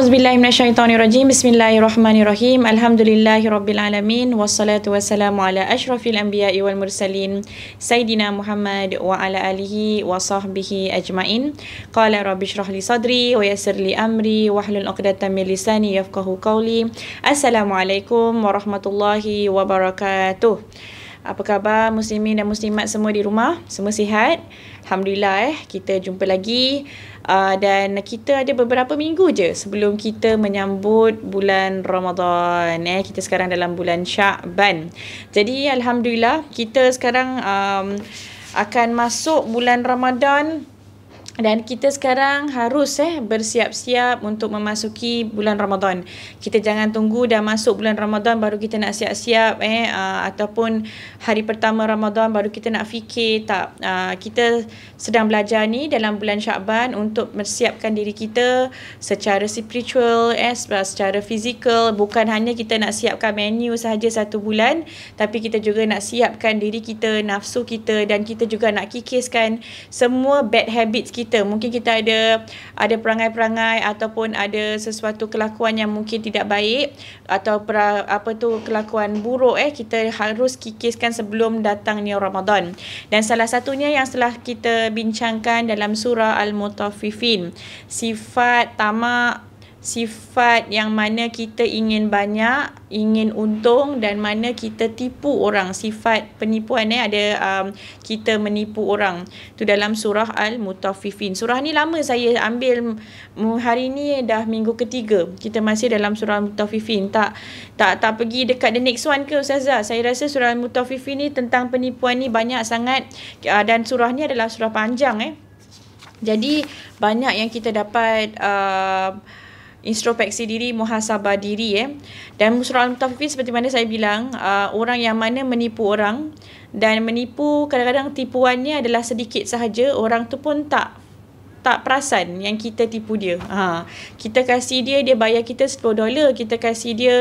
A'udzubillahi minasyaitonirrajim. Bismillahirrahmanirrahim. Alhamdulillahi rabbil alamin wassalatu wassalamu ala asyrafil anbiya'i wal mursalin sayidina Muhammad wa ala alihi wa sahbihi ajmain. Qala rabbishrahli sadri wa yassirli amri wahlul 'uqdatam min lisani yafqahu qawli. Assalamualaikum warahmatullahi wabarakatuh. Apa khabar muslimin dan muslimat semua di rumah? Semua sihat? Alhamdulillah eh, kita jumpa lagi. Uh, dan kita ada beberapa minggu je sebelum kita menyambut bulan Ramadan. Eh, kita sekarang dalam bulan Syakban. Jadi alhamdulillah kita sekarang um, akan masuk bulan Ramadan dan kita sekarang harus eh bersiap-siap untuk memasuki bulan Ramadan. Kita jangan tunggu dah masuk bulan Ramadan baru kita nak siap-siap eh aa, ah, ataupun hari pertama Ramadan baru kita nak fikir tak aa, ah, kita sedang belajar ni dalam bulan Syakban untuk bersiapkan diri kita secara spiritual eh secara fizikal bukan hanya kita nak siapkan menu sahaja satu bulan tapi kita juga nak siapkan diri kita, nafsu kita dan kita juga nak kikiskan semua bad habits kita kita. Mungkin kita ada ada perangai-perangai ataupun ada sesuatu kelakuan yang mungkin tidak baik atau pra, apa tu kelakuan buruk eh kita harus kikiskan sebelum datangnya Ramadan. Dan salah satunya yang telah kita bincangkan dalam surah Al-Mutaffifin, sifat tamak sifat yang mana kita ingin banyak, ingin untung dan mana kita tipu orang. Sifat penipuan ni eh, ada um, kita menipu orang. Tu dalam surah Al-Mutaffifin. Surah ni lama saya ambil hari ni dah minggu ketiga. Kita masih dalam surah Al-Mutaffifin. Tak tak tak pergi dekat the next one ke Ustazah? Saya rasa surah Al-Mutaffifin ni tentang penipuan ni banyak sangat uh, dan surah ni adalah surah panjang eh. Jadi banyak yang kita dapat uh, introspeksi diri, muhasabah diri eh. Dan surah Al-Mutaffifin seperti mana saya bilang, uh, orang yang mana menipu orang dan menipu kadang-kadang tipuannya adalah sedikit sahaja, orang tu pun tak tak perasan yang kita tipu dia. Ha. Kita kasih dia, dia bayar kita 10 dolar. Kita kasih dia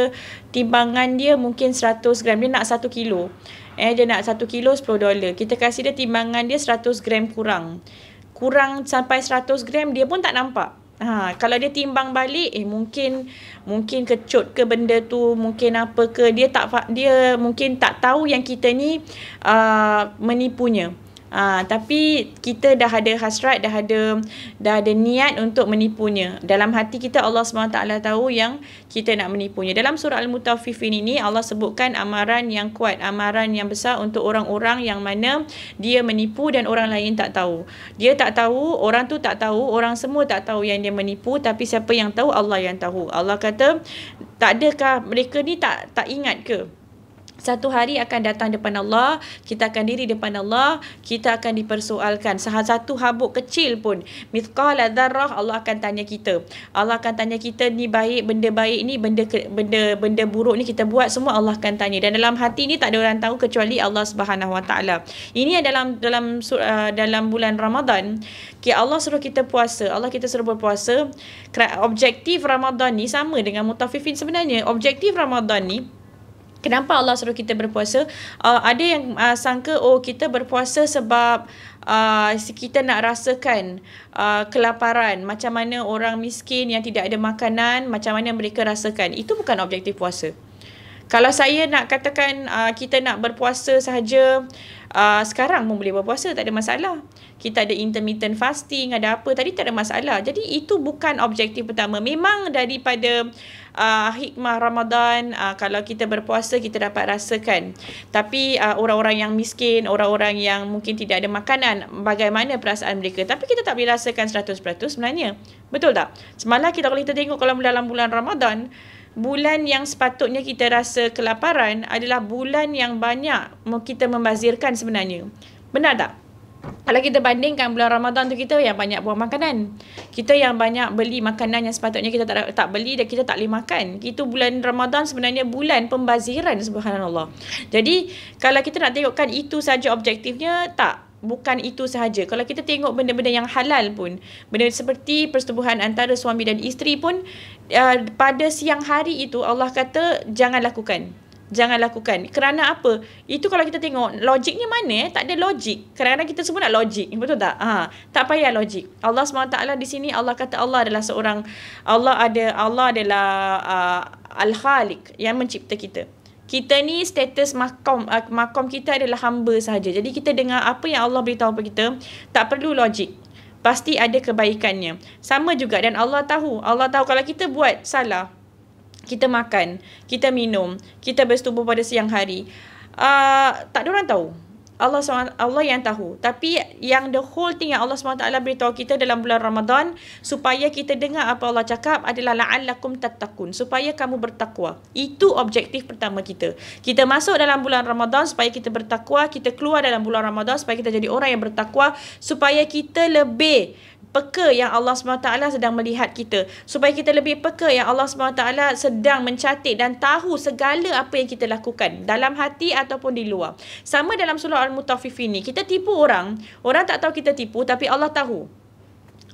timbangan dia mungkin 100 gram. Dia nak 1 kilo. Eh, dia nak 1 kilo 10 dolar. Kita kasih dia timbangan dia 100 gram kurang. Kurang sampai 100 gram, dia pun tak nampak. Ha, kalau dia timbang balik eh mungkin mungkin kecut ke benda tu mungkin apa ke dia tak dia mungkin tak tahu yang kita ni uh, menipunya. menipunya Ha, tapi kita dah ada hasrat, dah ada dah ada niat untuk menipunya. Dalam hati kita Allah SWT tahu yang kita nak menipunya. Dalam surah Al-Mutawfifin ini Allah sebutkan amaran yang kuat, amaran yang besar untuk orang-orang yang mana dia menipu dan orang lain tak tahu. Dia tak tahu, orang tu tak tahu, orang semua tak tahu yang dia menipu tapi siapa yang tahu Allah yang tahu. Allah kata tak adakah mereka ni tak tak ingat ke? satu hari akan datang depan Allah, kita akan diri depan Allah, kita akan dipersoalkan. Sahaja satu habuk kecil pun, mithqala dharrah Allah akan tanya kita. Allah akan tanya kita ni baik benda baik ni benda benda benda buruk ni kita buat semua Allah akan tanya. Dan dalam hati ni tak ada orang tahu kecuali Allah Subhanahu Wa Taala. Ini dalam dalam surah, dalam bulan Ramadan, ke Allah suruh kita puasa. Allah kita suruh berpuasa. Objektif Ramadan ni sama dengan mutafifin sebenarnya. Objektif Ramadan ni Kenapa Allah suruh kita berpuasa? Uh, ada yang uh, sangka oh kita berpuasa sebab uh, kita nak rasakan uh, kelaparan. Macam mana orang miskin yang tidak ada makanan, macam mana mereka rasakan. Itu bukan objektif puasa. Kalau saya nak katakan uh, kita nak berpuasa sahaja, uh, sekarang pun boleh berpuasa, tak ada masalah. Kita ada intermittent fasting, ada apa, tadi tak ada masalah. Jadi itu bukan objektif pertama. Memang daripada uh, hikmah Ramadan uh, kalau kita berpuasa kita dapat rasakan tapi uh, orang-orang yang miskin orang-orang yang mungkin tidak ada makanan bagaimana perasaan mereka tapi kita tak boleh rasakan 100% sebenarnya betul tak semalam kita kalau kita tengok kalau dalam bulan Ramadan bulan yang sepatutnya kita rasa kelaparan adalah bulan yang banyak kita membazirkan sebenarnya benar tak kalau kita bandingkan bulan Ramadan tu kita yang banyak buang makanan. Kita yang banyak beli makanan yang sepatutnya kita tak tak beli dan kita tak boleh makan. Itu bulan Ramadan sebenarnya bulan pembaziran subhanallah. Jadi kalau kita nak tengokkan itu saja objektifnya tak bukan itu sahaja. Kalau kita tengok benda-benda yang halal pun, benda seperti persetubuhan antara suami dan isteri pun uh, pada siang hari itu Allah kata jangan lakukan jangan lakukan. Kerana apa? Itu kalau kita tengok logiknya mana eh? Tak ada logik. kadang kita semua nak logik. Betul tak? Ha. Tak payah logik. Allah SWT di sini Allah kata Allah adalah seorang. Allah ada Allah adalah uh, Al-Khaliq yang mencipta kita. Kita ni status makom uh, makom kita adalah hamba sahaja. Jadi kita dengar apa yang Allah beritahu kepada kita. Tak perlu logik. Pasti ada kebaikannya. Sama juga dan Allah tahu. Allah tahu kalau kita buat salah kita makan, kita minum, kita bersetubuh pada siang hari. Uh, tak ada orang tahu. Allah SWT, Allah yang tahu. Tapi yang the whole thing yang Allah SWT beritahu kita dalam bulan Ramadan supaya kita dengar apa Allah cakap adalah la'allakum tattaqun. Supaya kamu bertakwa. Itu objektif pertama kita. Kita masuk dalam bulan Ramadan supaya kita bertakwa. Kita keluar dalam bulan Ramadan supaya kita jadi orang yang bertakwa. Supaya kita lebih peka yang Allah SWT sedang melihat kita. Supaya kita lebih peka yang Allah SWT sedang mencatat dan tahu segala apa yang kita lakukan. Dalam hati ataupun di luar. Sama dalam surah Al-Mutafif ini. Kita tipu orang. Orang tak tahu kita tipu tapi Allah tahu.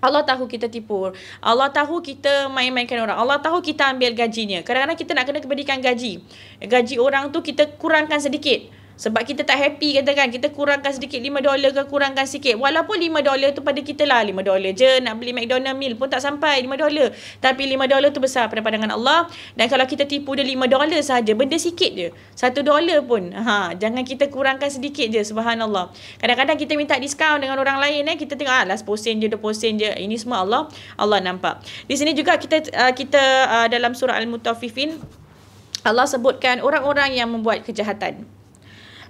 Allah tahu kita tipu. Allah tahu kita main-mainkan orang. Allah tahu kita ambil gajinya. Kadang-kadang kita nak kena berikan gaji. Gaji orang tu kita kurangkan Sedikit. Sebab kita tak happy katakan Kita kurangkan sedikit 5 dolar ke kurangkan sikit Walaupun 5 dolar tu pada kita lah 5 dolar je nak beli McDonald meal pun tak sampai 5 dolar Tapi 5 dolar tu besar pada pandangan Allah Dan kalau kita tipu dia 5 dolar saja Benda sikit je 1 dolar pun ha, Jangan kita kurangkan sedikit je Subhanallah Kadang-kadang kita minta diskaun dengan orang lain eh, Kita tengok ah, last posen je 2 posen je Ini semua Allah Allah nampak Di sini juga kita uh, kita uh, dalam surah Al-Mutafifin Allah sebutkan orang-orang yang membuat kejahatan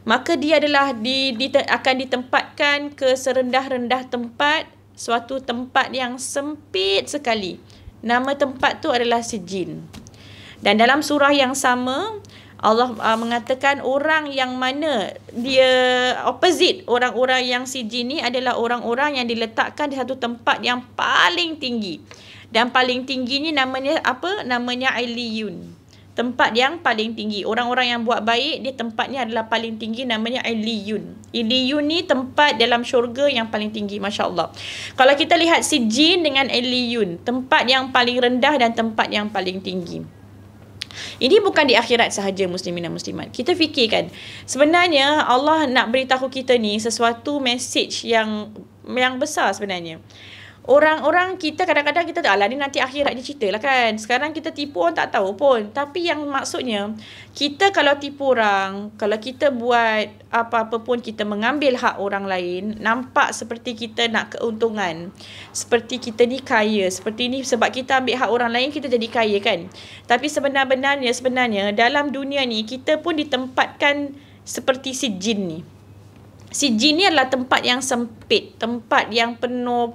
maka dia adalah di, di akan ditempatkan ke serendah-rendah tempat suatu tempat yang sempit sekali nama tempat tu adalah sijin dan dalam surah yang sama Allah uh, mengatakan orang yang mana dia opposite orang-orang yang sijin ni adalah orang-orang yang diletakkan di satu tempat yang paling tinggi dan paling tinggi ni namanya apa namanya aliyun tempat yang paling tinggi. Orang-orang yang buat baik, dia tempatnya adalah paling tinggi namanya Iliyun. Iliyun ni tempat dalam syurga yang paling tinggi, Masya Allah. Kalau kita lihat si jin dengan Iliyun, tempat yang paling rendah dan tempat yang paling tinggi. Ini bukan di akhirat sahaja muslimin dan muslimat. Kita fikirkan, sebenarnya Allah nak beritahu kita ni sesuatu message yang yang besar sebenarnya. Orang-orang kita kadang-kadang kita Alah ni nanti akhirat dia cerita lah kan Sekarang kita tipu orang tak tahu pun Tapi yang maksudnya Kita kalau tipu orang Kalau kita buat apa-apa pun Kita mengambil hak orang lain Nampak seperti kita nak keuntungan Seperti kita ni kaya Seperti ni sebab kita ambil hak orang lain Kita jadi kaya kan Tapi sebenarnya sebenarnya Dalam dunia ni kita pun ditempatkan Seperti si jin ni Si jin ni adalah tempat yang sempit, tempat yang penuh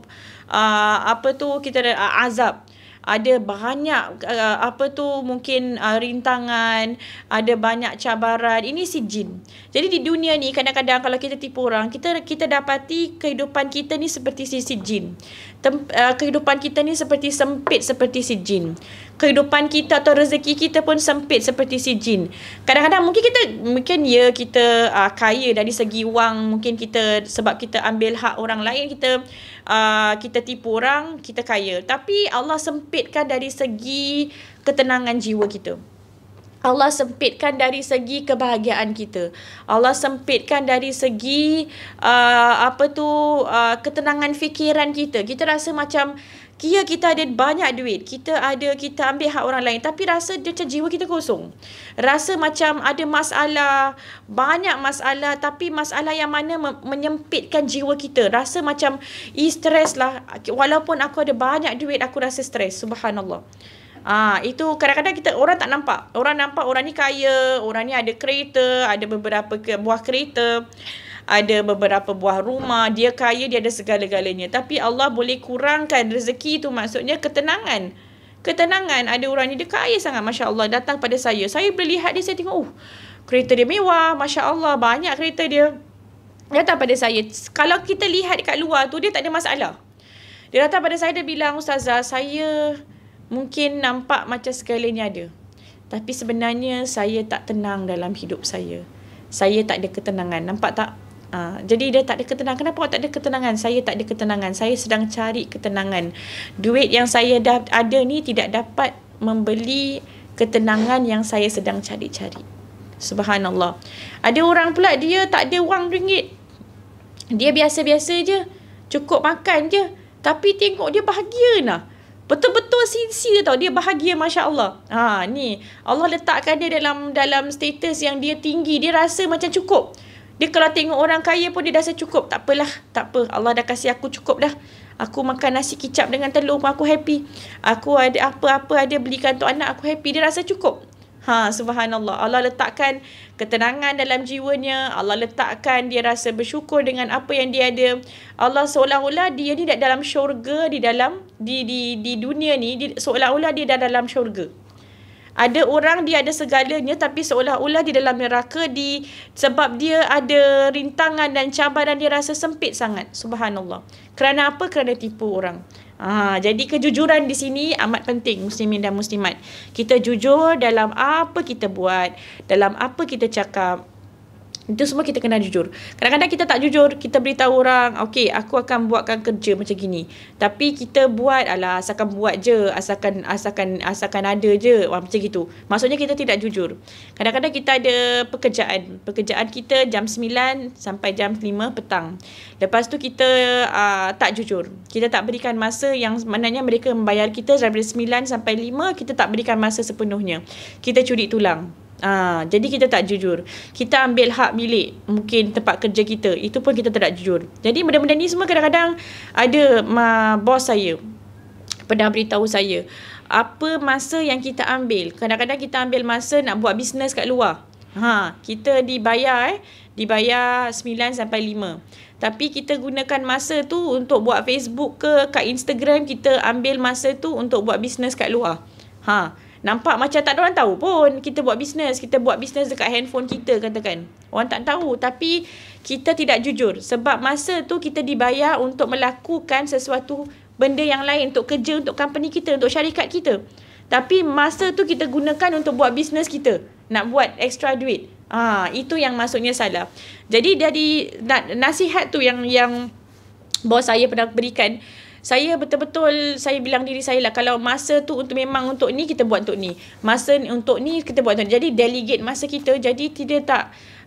uh, apa tu kita ada uh, azab. Ada banyak uh, apa tu mungkin uh, rintangan, ada banyak cabaran. Ini si jin. Jadi di dunia ni kadang-kadang kalau kita tipu orang, kita kita dapati kehidupan kita ni seperti si, si jin. Temp, uh, kehidupan kita ni seperti sempit seperti si jin kehidupan kita atau rezeki kita pun sempit seperti si jin. Kadang-kadang mungkin kita mungkin ya kita uh, kaya dari segi wang, mungkin kita sebab kita ambil hak orang lain kita uh, kita tipu orang, kita kaya. Tapi Allah sempitkan dari segi ketenangan jiwa kita. Allah sempitkan dari segi kebahagiaan kita. Allah sempitkan dari segi uh, apa tu uh, ketenangan fikiran kita. Kita rasa macam uh, Kira kita ada banyak duit, kita ada kita ambil hak orang lain tapi rasa dia macam jiwa kita kosong. Rasa macam ada masalah, banyak masalah tapi masalah yang mana menyempitkan jiwa kita. Rasa macam i stress lah walaupun aku ada banyak duit aku rasa stress. Subhanallah. Ah ha, itu kadang-kadang kita orang tak nampak. Orang nampak orang ni kaya, orang ni ada kereta, ada beberapa buah kereta ada beberapa buah rumah, dia kaya, dia ada segala-galanya. Tapi Allah boleh kurangkan rezeki itu maksudnya ketenangan. Ketenangan, ada orang ni dia kaya sangat, Masya Allah, datang pada saya. Saya boleh lihat dia, saya tengok, oh, kereta dia mewah, Masya Allah, banyak kereta dia. Datang pada saya, kalau kita lihat dekat luar tu, dia tak ada masalah. Dia datang pada saya, dia bilang, Ustazah, saya mungkin nampak macam segalanya ada. Tapi sebenarnya saya tak tenang dalam hidup saya. Saya tak ada ketenangan. Nampak tak? Uh, jadi dia tak ada ketenangan. Kenapa awak tak ada ketenangan? Saya tak ada ketenangan. Saya sedang cari ketenangan. Duit yang saya dah ada ni tidak dapat membeli ketenangan yang saya sedang cari-cari. Subhanallah. Ada orang pula dia tak ada wang ringgit. Dia biasa-biasa je. Cukup makan je. Tapi tengok dia bahagia lah. Betul-betul sincere tau. Dia bahagia Masya Allah. Ha, ni. Allah letakkan dia dalam dalam status yang dia tinggi. Dia rasa macam Cukup. Dia kalau tengok orang kaya pun dia rasa cukup. Tak apalah. Tak apa. Allah dah kasih aku cukup dah. Aku makan nasi kicap dengan telur pun aku happy. Aku ada apa-apa ada belikan untuk anak aku happy. Dia rasa cukup. Ha, subhanallah. Allah letakkan ketenangan dalam jiwanya. Allah letakkan dia rasa bersyukur dengan apa yang dia ada. Allah seolah-olah dia ni dah dalam syurga di dalam di di di dunia ni, seolah-olah dia dah dalam syurga ada orang dia ada segalanya tapi seolah-olah di dalam neraka di sebab dia ada rintangan dan cabaran dia rasa sempit sangat subhanallah kerana apa kerana tipu orang ha, jadi kejujuran di sini amat penting muslimin dan muslimat kita jujur dalam apa kita buat dalam apa kita cakap itu semua kita kena jujur. Kadang-kadang kita tak jujur, kita beritahu orang, okay, aku akan buatkan kerja macam gini. Tapi kita buat, ala, asalkan buat je, asalkan asalkan asalkan ada je, Wah, macam gitu. Maksudnya kita tidak jujur. Kadang-kadang kita ada pekerjaan. Pekerjaan kita jam 9 sampai jam 5 petang. Lepas tu kita uh, tak jujur. Kita tak berikan masa yang sebenarnya mereka membayar kita daripada 9 sampai 5, kita tak berikan masa sepenuhnya. Kita curi tulang. Ha, jadi kita tak jujur. Kita ambil hak milik mungkin tempat kerja kita. Itu pun kita tak jujur. Jadi benda-benda ni semua kadang-kadang ada ma, bos saya pernah beritahu saya apa masa yang kita ambil. Kadang-kadang kita ambil masa nak buat bisnes kat luar. Ha, kita dibayar eh, dibayar 9 sampai 5. Tapi kita gunakan masa tu untuk buat Facebook ke kat Instagram kita ambil masa tu untuk buat bisnes kat luar. Ha, Nampak macam tak ada orang tahu pun kita buat bisnes, kita buat bisnes dekat handphone kita katakan. Orang tak tahu tapi kita tidak jujur sebab masa tu kita dibayar untuk melakukan sesuatu benda yang lain untuk kerja untuk company kita, untuk syarikat kita. Tapi masa tu kita gunakan untuk buat bisnes kita, nak buat extra duit. Ah, ha, itu yang maksudnya salah. Jadi dari nasihat tu yang yang bos saya pernah berikan, saya betul-betul saya bilang diri saya lah kalau masa tu untuk memang untuk ni kita buat untuk ni masa ni, untuk ni kita buat untuk ni. jadi delegate masa kita jadi tidak tak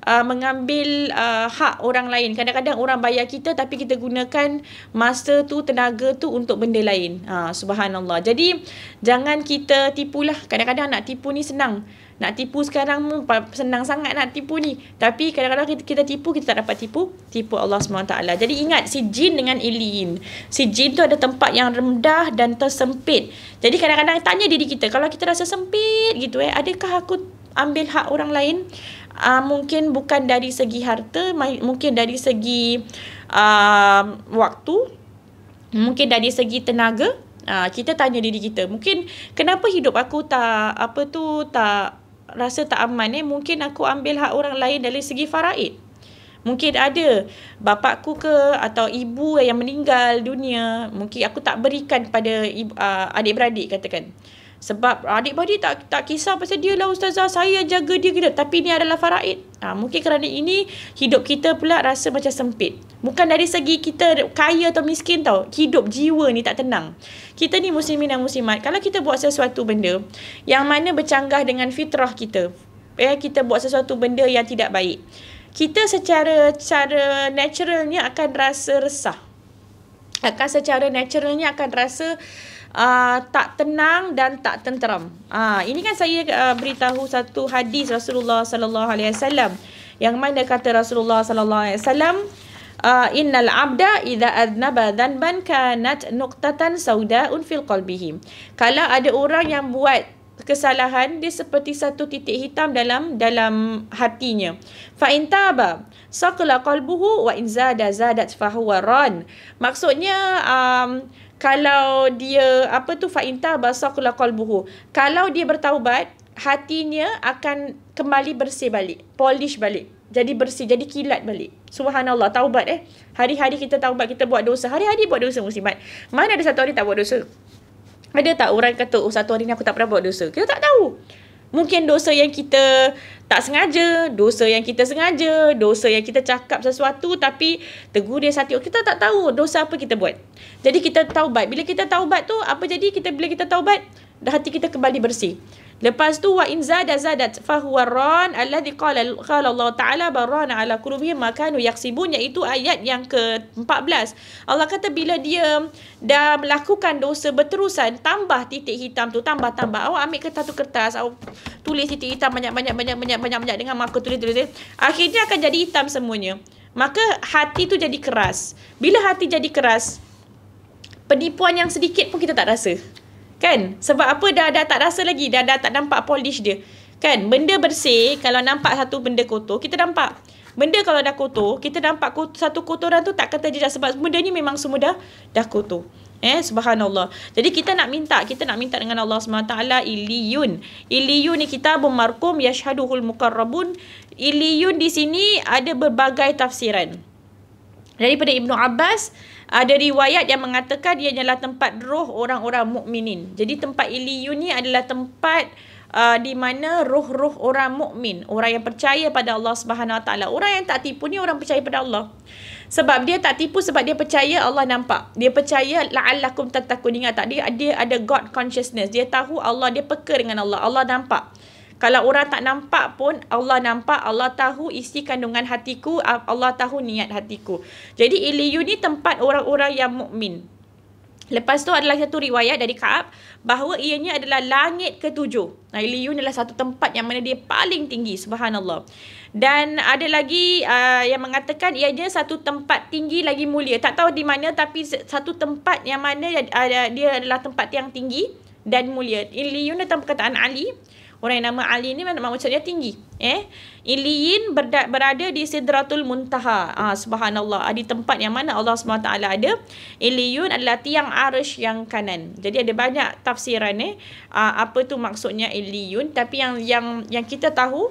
uh, mengambil uh, hak orang lain kadang-kadang orang bayar kita tapi kita gunakan masa tu tenaga tu untuk benda lain uh, subhanallah jadi jangan kita tipulah kadang-kadang nak tipu ni senang nak tipu sekarang pun senang sangat nak tipu ni. Tapi kadang-kadang kita, kita tipu, kita tak dapat tipu. Tipu Allah SWT. Jadi ingat si jin dengan ilin. Si jin tu ada tempat yang rendah dan tersempit. Jadi kadang-kadang tanya diri kita. Kalau kita rasa sempit gitu eh. Adakah aku ambil hak orang lain? Uh, mungkin bukan dari segi harta. Mungkin dari segi uh, waktu. Mungkin dari segi tenaga. Uh, kita tanya diri kita. Mungkin kenapa hidup aku tak apa tu tak rasa tak aman ni mungkin aku ambil hak orang lain dari segi faraid. Mungkin ada bapakku ke atau ibu yang meninggal dunia, mungkin aku tak berikan pada uh, ah, adik-beradik katakan. Sebab adik body tak tak kisah pasal dia lah ustazah. Saya jaga dia kita. Tapi ni adalah faraid. Ha, mungkin kerana ini hidup kita pula rasa macam sempit. Bukan dari segi kita kaya atau miskin tau. Hidup jiwa ni tak tenang. Kita ni muslimin dan muslimat. Kalau kita buat sesuatu benda yang mana bercanggah dengan fitrah kita. Eh, kita buat sesuatu benda yang tidak baik. Kita secara secara naturalnya akan rasa resah. Akan secara naturalnya akan rasa uh, tak tenang dan tak tenteram. Ah uh, ini kan saya uh, beritahu satu hadis Rasulullah sallallahu alaihi wasallam yang mana kata Rasulullah sallallahu alaihi wasallam uh, innal abda idza adnaba dhanban kanat nuqtatan sauda'un fil qalbihim Kalau ada orang yang buat kesalahan dia seperti satu titik hitam dalam dalam hatinya. Fa intaba saqala qalbuhu wa in zada zadat fahuwa ran. Maksudnya um, kalau dia apa tu fa'inta basah kula qalbuhu. Kalau dia bertaubat, hatinya akan kembali bersih balik, polish balik. Jadi bersih, jadi kilat balik. Subhanallah, taubat eh. Hari-hari kita taubat, kita buat dosa. Hari-hari buat dosa muslimat. Mana ada satu hari tak buat dosa? Ada tak orang kata, oh satu hari ni aku tak pernah buat dosa? Kita tak tahu mungkin dosa yang kita tak sengaja, dosa yang kita sengaja, dosa yang kita cakap sesuatu tapi teguh dia satu. Kita tak tahu dosa apa kita buat. Jadi kita taubat. Bila kita taubat tu apa jadi? Kita bila kita taubat, dah hati kita kembali bersih. Lepas tu wa in zada zadat fa huwa ran alladhi qala qala Allah Taala baran ala qulubihim kanu yaksibun iaitu ayat yang ke-14. Allah kata bila dia dah melakukan dosa berterusan tambah titik hitam tu tambah-tambah. Awak ambil ke satu kertas, awak tulis titik hitam banyak-banyak banyak-banyak banyak-banyak dengan marker tulis tulis. tulis. Akhirnya akan jadi hitam semuanya. Maka hati tu jadi keras. Bila hati jadi keras, penipuan yang sedikit pun kita tak rasa. Kan? Sebab apa dah, dah tak rasa lagi. Dah, dah tak nampak polish dia. Kan? Benda bersih, kalau nampak satu benda kotor, kita nampak. Benda kalau dah kotor, kita nampak kotor, satu kotoran tu tak kata dia Sebab benda ni memang semua dah, dah kotor. Eh, subhanallah. Jadi kita nak minta, kita nak minta dengan Allah SWT, Iliyun. Iliyun ni kita bermarkum yashaduhul mukarrabun. Iliyun di sini ada berbagai tafsiran. Daripada Ibnu Abbas, ada riwayat yang mengatakan dia adalah tempat roh orang-orang mukminin. Jadi tempat Iliu ni adalah tempat uh, di mana roh-roh orang mukmin, orang yang percaya pada Allah Subhanahu Wa Taala. Orang yang tak tipu ni orang percaya pada Allah. Sebab dia tak tipu sebab dia percaya Allah nampak. Dia percaya la'allakum tatakun ingat tak dia, dia ada god consciousness. Dia tahu Allah, dia peka dengan Allah. Allah nampak kalau orang tak nampak pun Allah nampak Allah tahu isi kandungan hatiku ah, Allah tahu niat hatiku jadi Iliu ni tempat orang-orang yang mukmin Lepas tu adalah satu riwayat dari Kaab bahawa ianya adalah langit ketujuh. Nah, Iliun adalah satu tempat yang mana dia paling tinggi, subhanallah. Dan ada lagi uh, yang mengatakan ianya satu tempat tinggi lagi mulia. Tak tahu di mana tapi satu tempat yang mana uh, dia adalah tempat yang tinggi dan mulia. Iliun tempat kataan Ali. Orang yang nama Ali ni memang maksudnya tinggi. Eh, Iliin berada di Sidratul Muntaha. Ah, subhanallah. Ah, di tempat yang mana Allah SWT ada. Iliyun adalah tiang arus yang kanan. Jadi ada banyak tafsiran eh. Ah, apa tu maksudnya Iliyun. Tapi yang yang yang kita tahu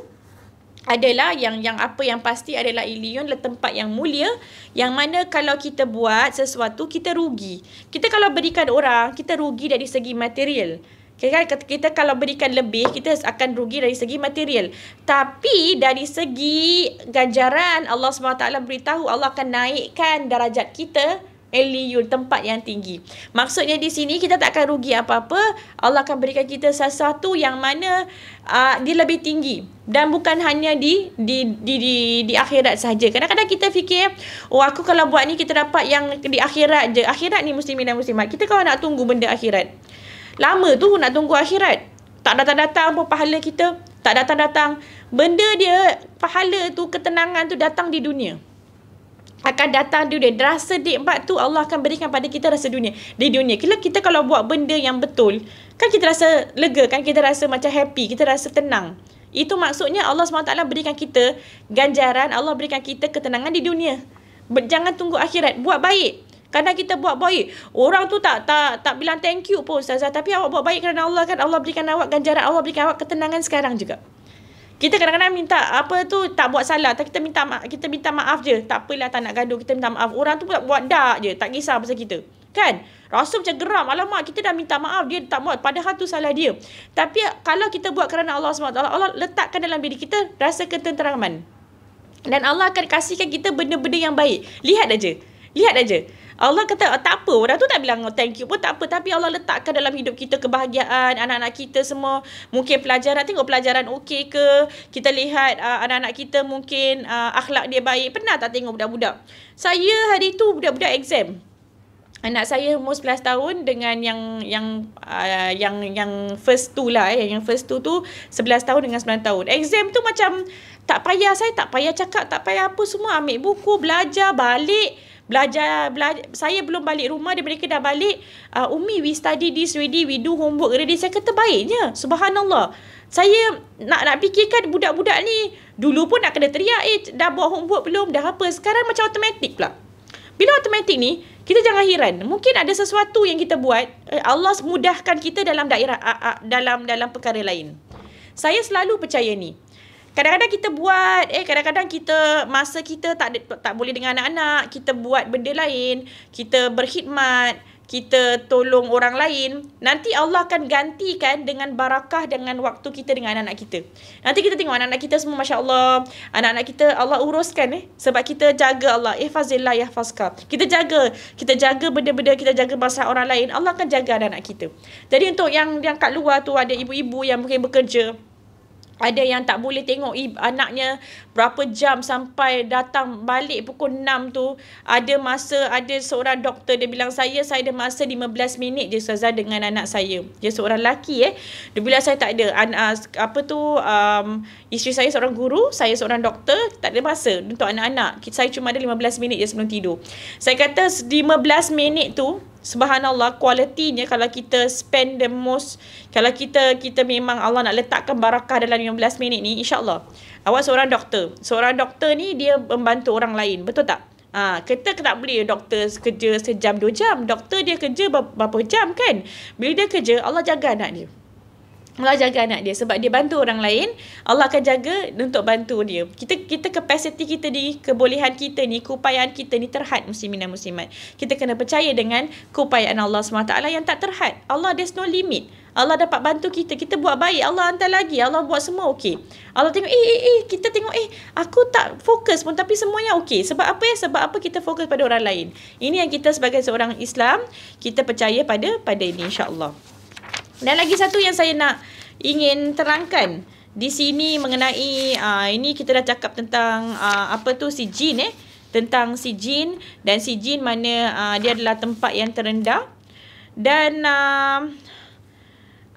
adalah yang yang apa yang pasti adalah Iliyun adalah tempat yang mulia yang mana kalau kita buat sesuatu kita rugi. Kita kalau berikan orang kita rugi dari segi material. Okay, kan? Kita kalau berikan lebih, kita akan rugi dari segi material. Tapi dari segi ganjaran, Allah SWT beritahu Allah akan naikkan darajat kita Eliyun, tempat yang tinggi. Maksudnya di sini kita tak akan rugi apa-apa. Allah akan berikan kita sesuatu yang mana uh, ah, dia lebih tinggi. Dan bukan hanya di di di di, di akhirat saja. Kadang-kadang kita fikir, oh aku kalau buat ni kita dapat yang di akhirat je. Akhirat ni muslimin dan muslimat. Kita kalau nak tunggu benda akhirat. Lama tu nak tunggu akhirat. Tak datang-datang pun pahala kita. Tak datang-datang. Benda dia, pahala tu, ketenangan tu datang di dunia. Akan datang di dunia. Rasa nikmat tu Allah akan berikan pada kita rasa dunia. Di dunia. Kita, kita kalau buat benda yang betul, kan kita rasa lega kan? Kita rasa macam happy. Kita rasa tenang. Itu maksudnya Allah SWT berikan kita ganjaran. Allah berikan kita ketenangan di dunia. Jangan tunggu akhirat. Buat baik. Kadang kita buat baik, orang tu tak tak tak bilang thank you pun ustazah, tapi awak buat baik kerana Allah kan Allah berikan awak ganjaran, Allah berikan awak ketenangan sekarang juga. Kita kadang-kadang minta apa tu tak buat salah tapi kita minta ma- kita minta maaf je. Tak apalah tak nak gaduh kita minta maaf. Orang tu tak buat dak je, tak kisah pasal kita. Kan? Rasul macam geram. Alamak, kita dah minta maaf. Dia tak buat. Padahal tu salah dia. Tapi kalau kita buat kerana Allah SWT, Allah letakkan dalam diri kita rasa ketenteraman. Dan Allah akan kasihkan kita benda-benda yang baik. Lihat aja. Lihat aja. Allah kata ah, tak apa orang tu tak bilang oh, thank you pun tak apa tapi Allah letakkan dalam hidup kita kebahagiaan anak-anak kita semua mungkin pelajaran tengok pelajaran okey ke kita lihat uh, anak-anak kita mungkin uh, akhlak dia baik pernah tak tengok budak-budak saya hari tu budak-budak exam anak saya umur 11 tahun dengan yang yang uh, yang yang first tu lah eh. yang first tu tu 11 tahun dengan 9 tahun exam tu macam tak payah saya tak payah cakap tak payah apa semua ambil buku belajar balik belajar, belajar saya belum balik rumah dia mereka dah balik uh, Umi we study this ready we do homework ready saya kata baiknya subhanallah saya nak nak fikirkan budak-budak ni dulu pun nak kena teriak eh dah buat homework belum dah apa sekarang macam automatic pula bila automatik ni, kita jangan hiran. Mungkin ada sesuatu yang kita buat, eh, Allah mudahkan kita dalam daerah dalam dalam perkara lain. Saya selalu percaya ni kadang-kadang kita buat eh kadang-kadang kita masa kita tak tak boleh dengan anak-anak kita buat benda lain kita berkhidmat kita tolong orang lain nanti Allah akan gantikan dengan barakah dengan waktu kita dengan anak-anak kita nanti kita tengok anak-anak kita semua masya-Allah anak-anak kita Allah uruskan eh sebab kita jaga Allah eh ya yahfazka kita jaga kita jaga benda-benda kita jaga bahasa orang lain Allah akan jaga anak-anak kita jadi untuk yang yang kat luar tu ada ibu-ibu yang mungkin bekerja ada yang tak boleh tengok anaknya berapa jam sampai datang balik pukul 6 tu ada masa ada seorang doktor dia bilang saya saya ada masa 15 minit je Ustazah dengan anak saya dia seorang lelaki eh dia bilang saya tak ada An- ah, apa tu um, isteri saya seorang guru saya seorang doktor tak ada masa untuk anak-anak saya cuma ada 15 minit je sebelum tidur saya kata 15 minit tu Subhanallah kualitinya kalau kita spend the most kalau kita kita memang Allah nak letakkan barakah dalam 15 minit ni insyaallah Awak seorang doktor. Seorang doktor ni dia membantu orang lain. Betul tak? Ha, kita tak boleh doktor kerja sejam dua jam. Doktor dia kerja berapa jam kan? Bila dia kerja, Allah jaga anak dia. Allah jaga anak dia sebab dia bantu orang lain. Allah akan jaga untuk bantu dia. Kita kita capacity kita ni, kebolehan kita ni, keupayaan kita ni terhad muslimin dan muslimat. Kita kena percaya dengan keupayaan Allah SWT yang tak terhad. Allah there's no limit. Allah dapat bantu kita. Kita buat baik. Allah hantar lagi. Allah buat semua okey. Allah tengok, eh, eh, eh. Kita tengok, eh. Aku tak fokus pun. Tapi semuanya okey. Sebab apa ya? Sebab apa kita fokus pada orang lain. Ini yang kita sebagai seorang Islam. Kita percaya pada pada ini Allah. Dan lagi satu yang saya nak ingin terangkan. Di sini mengenai, uh, ini kita dah cakap tentang uh, apa tu si jin eh. Tentang si jin. Dan si jin mana uh, dia adalah tempat yang terendah. Dan... Uh,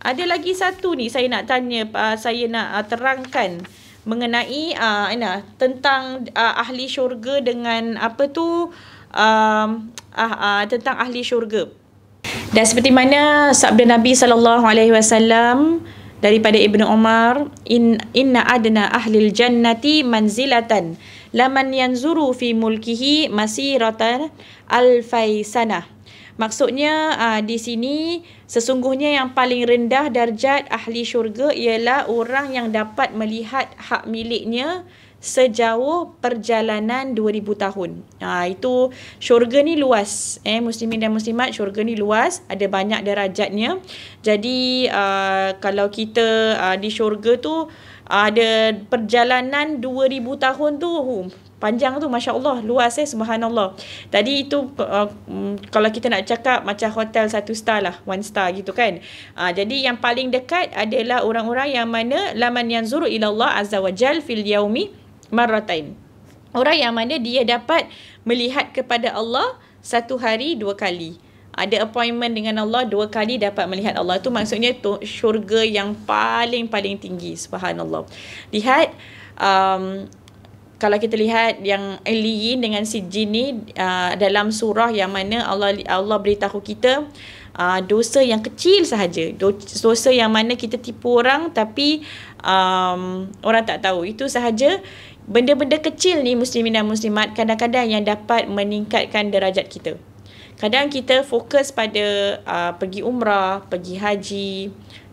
ada lagi satu ni saya nak tanya uh, saya nak uh, terangkan mengenai uh, Aina, tentang uh, ahli syurga dengan apa tu um, uh, uh, tentang ahli syurga. Dan seperti mana sabda Nabi saw alaihi wasallam daripada Ibnu Umar in inna adna ahli jannati manzilatan laman yanzuru fi mulkihi masiratan alfaisanah Maksudnya uh, di sini sesungguhnya yang paling rendah darjat ahli syurga ialah orang yang dapat melihat hak miliknya sejauh perjalanan 2000 tahun. Ha, itu syurga ni luas. Eh, Muslimin dan Muslimat, syurga ni luas. Ada banyak derajatnya. Jadi uh, kalau kita uh, di syurga tu uh, ada perjalanan 2000 tahun tu, huh, panjang tu Masya Allah luas eh subhanallah tadi itu uh, mm, kalau kita nak cakap macam hotel satu star lah one star gitu kan uh, jadi yang paling dekat adalah orang-orang yang mana laman yang zuru ilallah azza wa jal fil yaumi maratain. orang yang mana dia dapat melihat kepada Allah satu hari dua kali ada appointment dengan Allah dua kali dapat melihat Allah tu maksudnya tu syurga yang paling paling tinggi subhanallah lihat um, kalau kita lihat yang Aliyin dengan si Jin ni uh, dalam surah yang mana Allah Allah beritahu kita uh, dosa yang kecil sahaja dosa yang mana kita tipu orang tapi um, orang tak tahu itu sahaja benda-benda kecil ni muslimin dan muslimat kadang-kadang yang dapat meningkatkan derajat kita kadang kita fokus pada uh, pergi umrah pergi haji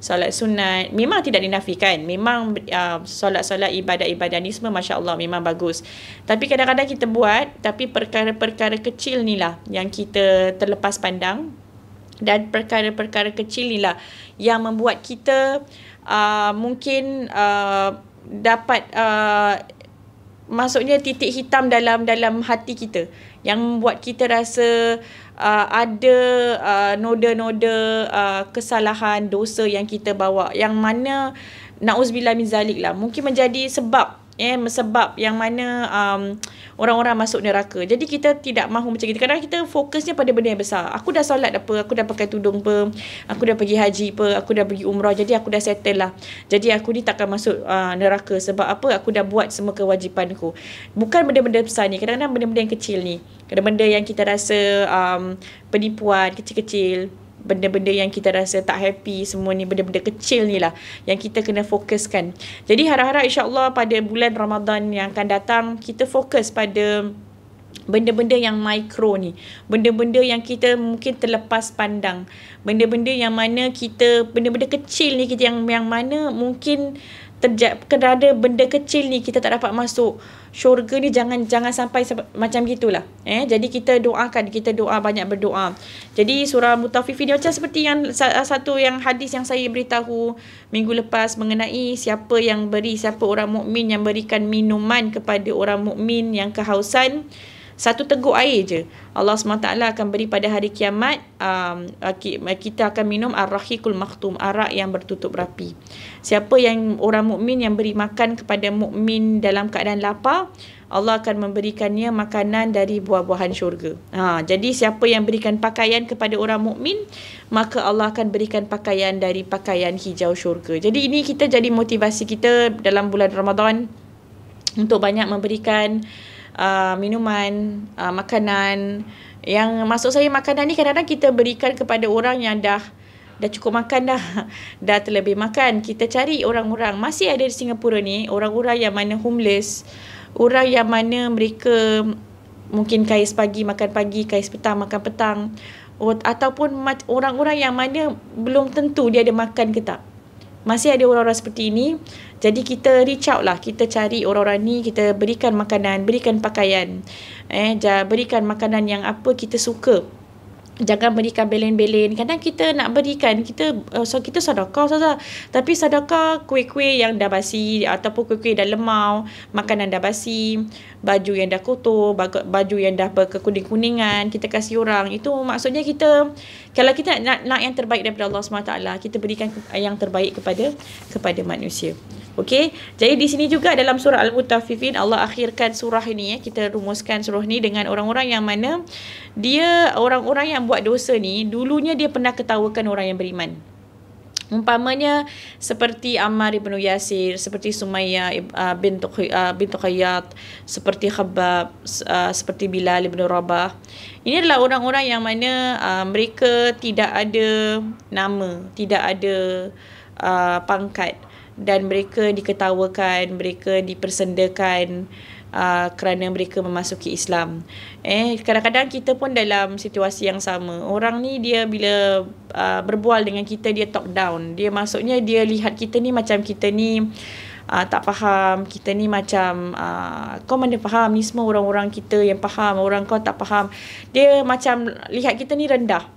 solat sunat memang tidak dinafikan memang uh, solat-solat ibadat-ibadat ni semua masya-Allah memang bagus tapi kadang-kadang kita buat tapi perkara-perkara kecil ni lah yang kita terlepas pandang dan perkara-perkara kecil ni lah yang membuat kita uh, mungkin uh, dapat uh, maksudnya titik hitam dalam dalam hati kita yang membuat kita rasa uh, uh, ada uh, noda-noda uh, kesalahan dosa yang kita bawa yang mana nauzubillah min zalik lah mungkin menjadi sebab eh sebab yang mana um, orang-orang masuk neraka. Jadi kita tidak mahu macam itu. Kadang kita fokusnya pada benda yang besar. Aku dah solat apa, aku dah pakai tudung apa, aku dah pergi haji apa, aku dah pergi umrah. Jadi aku dah settle lah. Jadi aku ni takkan masuk uh, neraka sebab apa? Aku dah buat semua kewajipanku. Bukan benda-benda besar ni. Kadang-kadang benda-benda yang kecil ni. Kadang-benda yang kita rasa um, penipuan kecil-kecil benda-benda yang kita rasa tak happy semua ni benda-benda kecil ni lah yang kita kena fokuskan. Jadi harap-harap insyaallah pada bulan Ramadan yang akan datang kita fokus pada benda-benda yang mikro ni, benda-benda yang kita mungkin terlepas pandang, benda-benda yang mana kita benda-benda kecil ni kita yang yang mana mungkin terjadi kerana benda kecil ni kita tak dapat masuk syurga ni jangan jangan sampai se- macam gitulah eh jadi kita doakan kita doa banyak berdoa jadi surah mutaffif ni macam seperti yang satu yang hadis yang saya beritahu minggu lepas mengenai siapa yang beri siapa orang mukmin yang berikan minuman kepada orang mukmin yang kehausan satu teguk air je Allah SWT akan beri pada hari kiamat um, kita akan minum ar-rahiqul maktum arak yang bertutup rapi siapa yang orang mukmin yang beri makan kepada mukmin dalam keadaan lapar Allah akan memberikannya makanan dari buah-buahan syurga. Ha, jadi siapa yang berikan pakaian kepada orang mukmin, maka Allah akan berikan pakaian dari pakaian hijau syurga. Jadi ini kita jadi motivasi kita dalam bulan Ramadan untuk banyak memberikan Uh, minuman, uh, makanan. Yang masuk saya makanan ni kadang-kadang kita berikan kepada orang yang dah dah cukup makan dah. dah terlebih makan. Kita cari orang-orang. Masih ada di Singapura ni orang-orang yang mana homeless. Orang yang mana mereka mungkin kais pagi makan pagi, kais petang makan petang. Ataupun orang-orang yang mana belum tentu dia ada makan ke tak masih ada orang-orang seperti ini jadi kita reach out lah kita cari orang-orang ni kita berikan makanan berikan pakaian eh berikan makanan yang apa kita suka jangan berikan belen-belen kadang kita nak berikan kita uh, so kita sedekah saja tapi sedekah kuih-kuih yang dah basi ataupun kuih-kuih dah lemau makanan dah basi baju yang dah kotor baju yang dah berkekuning-kuningan kita kasih orang itu maksudnya kita kalau kita nak nak yang terbaik daripada Allah SWT kita berikan yang terbaik kepada kepada manusia Okey, jadi di sini juga dalam surah Al-Mutaffifin Allah akhirkan surah ini ya. Kita rumuskan surah ni dengan orang-orang yang mana dia orang-orang yang buat dosa ni dulunya dia pernah ketawakan orang yang beriman. Umpamanya seperti Ammar ibn Yasir, seperti Sumaya ah, bin Tukhayat, ah, seperti Khabab, ah, seperti Bilal ibn Rabah. Ini adalah orang-orang yang mana mereka tidak ada nama, tidak ada pangkat dan mereka diketawakan, mereka dipersendakan uh, kerana mereka memasuki Islam. Eh, kadang-kadang kita pun dalam situasi yang sama. Orang ni dia bila uh, berbual dengan kita dia talk down. Dia maksudnya dia lihat kita ni macam kita ni Uh, tak faham kita ni macam uh, kau mana faham ni semua orang-orang kita yang faham orang kau tak faham dia macam lihat kita ni rendah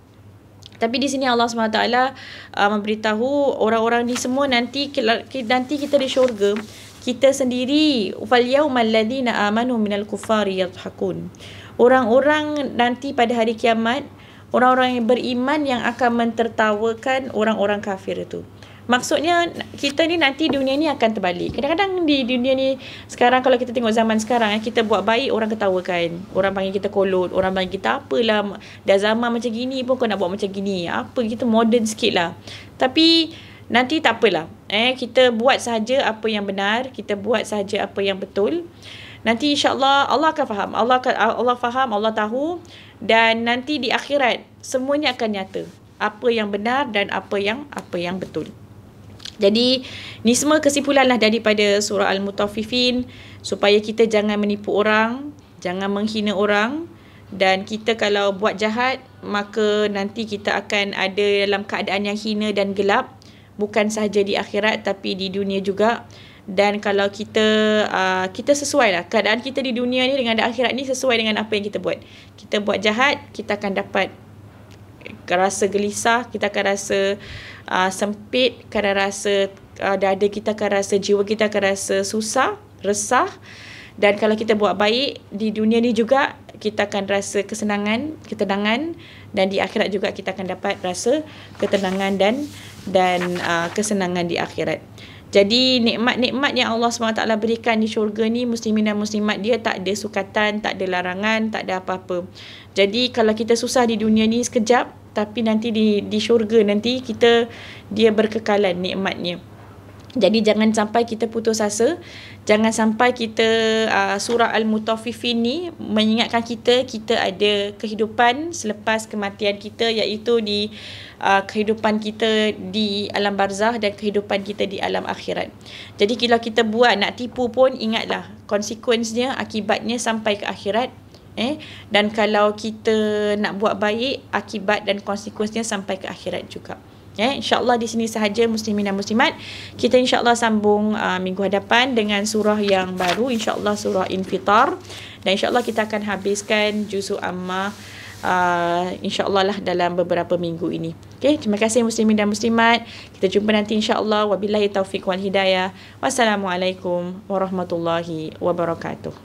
tapi di sini Allah SWT uh, memberitahu orang-orang ni semua nanti nanti kita di syurga kita sendiri fal yawma alladhina amanu minal kufari yadhakun orang-orang nanti pada hari kiamat orang-orang yang beriman yang akan mentertawakan orang-orang kafir itu Maksudnya kita ni nanti dunia ni akan terbalik. Kadang-kadang di dunia ni sekarang kalau kita tengok zaman sekarang eh, kita buat baik orang ketawakan. Orang panggil kita kolot, orang panggil kita apalah. Dah zaman macam gini pun kau nak buat macam gini. Apa kita modern sikit lah. Tapi nanti tak apalah. Eh, kita buat saja apa yang benar. Kita buat saja apa yang betul. Nanti insyaAllah Allah akan faham. Allah akan, Allah faham, Allah tahu. Dan nanti di akhirat semuanya akan nyata. Apa yang benar dan apa yang apa yang betul. Jadi ni semua kesimpulan kesimpulanlah daripada surah Al-Mutaffifin supaya kita jangan menipu orang, jangan menghina orang dan kita kalau buat jahat maka nanti kita akan ada dalam keadaan yang hina dan gelap bukan sahaja di akhirat tapi di dunia juga dan kalau kita uh, kita sesuai lah keadaan kita di dunia ni dengan akhirat ni sesuai dengan apa yang kita buat kita buat jahat kita akan dapat rasa gelisah kita akan rasa uh, sempit, kadang rasa uh, dada kita akan rasa, jiwa kita akan rasa susah, resah. Dan kalau kita buat baik di dunia ni juga, kita akan rasa kesenangan, ketenangan dan di akhirat juga kita akan dapat rasa ketenangan dan dan uh, kesenangan di akhirat. Jadi nikmat-nikmat yang Allah SWT berikan di syurga ni muslimin dan muslimat dia tak ada sukatan, tak ada larangan, tak ada apa-apa. Jadi kalau kita susah di dunia ni sekejap, tapi nanti di di syurga nanti kita dia berkekalan nikmatnya. Jadi jangan sampai kita putus asa, jangan sampai kita uh, surah al-mutaffifin ni mengingatkan kita kita ada kehidupan selepas kematian kita iaitu di uh, kehidupan kita di alam barzah dan kehidupan kita di alam akhirat. Jadi kalau kita buat nak tipu pun ingatlah konsekuensinya akibatnya sampai ke akhirat eh dan kalau kita nak buat baik akibat dan konsekuensinya sampai ke akhirat juga Ya, eh, insyaAllah di sini sahaja muslimin dan muslimat Kita insyaAllah sambung uh, minggu hadapan Dengan surah yang baru InsyaAllah surah Infitar Dan insyaAllah kita akan habiskan Juzu Amma uh, InsyaAllah lah dalam beberapa minggu ini okay, Terima kasih muslimin dan muslimat Kita jumpa nanti insyaAllah Wabilahi taufiq wal hidayah Wassalamualaikum warahmatullahi wabarakatuh